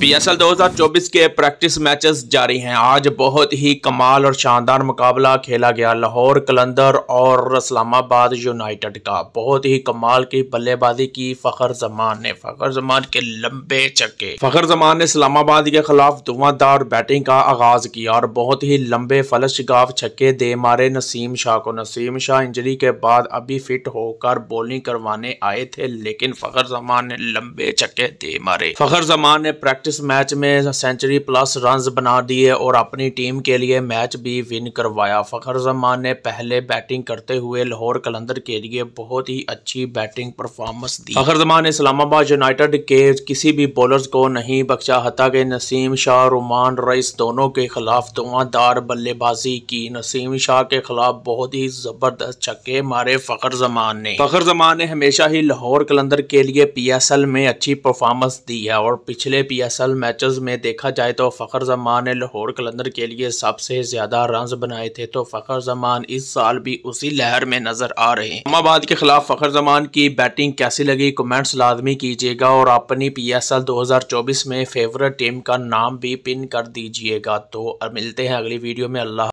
BSL 2024 के practice matches जारी हैं आज बहुत ही कमाल और शानदार मुकाबला खेला गया लाहौर कलंदर और इस्लामाबाद यूनाइटेड का बहुत ही कमाल की बल्लेबाजी की फखर जमान ने फखर जमान के लंबे छक्के फखर जमान ने इस्लामाबाद के खिलाफ धुआंधार बैटिंग का आगाज किया और बहुत ही लंबे फलशगाफ छक्के दे मारे नसीम शाह को नसीम शाह इंजरी के बाद अभी फिट होकर बॉलिंग करवाने आए थे लेकिन फखर जमान ने लंबे छक्के दे मारे फखर जमान ने प्रैक्टिस इस मैच में सेंचुरी प्लस रन बना दिए और अपनी टीम के लिए मैच भी विन करवाया फ़खर जमान ने पहले बैटिंग करते हुए लाहौर कलंदर के लिए बहुत ही अच्छी बैटिंग परफॉर्मेंस दी फ़खर जमान ने इस्लामाबाद यूनाइटेड के किसी भी बॉलर को नहीं बख्शा हता के नसीम शाह रुमान रईस दोनों के खिलाफ धुआंधार बल्लेबाजी की नसीम शाह के खिलाफ बहुत ही ज़बरदस्त छक्के मारे फ़खर जमान ने फ़खर जमान ने हमेशा ही लाहौर कलंदर के लिए पी में अच्छी परफॉर्मेंस दी है और पिछले पी असल मैचेस में देखा जाए तो फ़खर जमान ने लाहौर कलंदर के लिए सबसे ज़्यादा रन बनाए थे तो फ़खर जमान इस साल भी उसी लहर में नज़र आ रहे हैं इस्लामाबाद के खिलाफ फ़खर जमान की बैटिंग कैसी लगी कमेंट्स लाजमी कीजिएगा और अपनी पी एस एल दो हज़ार चौबीस में फेवरेट टीम का नाम भी पिन कर दीजिएगा तो मिलते हैं अगली वीडियो में अल्लाह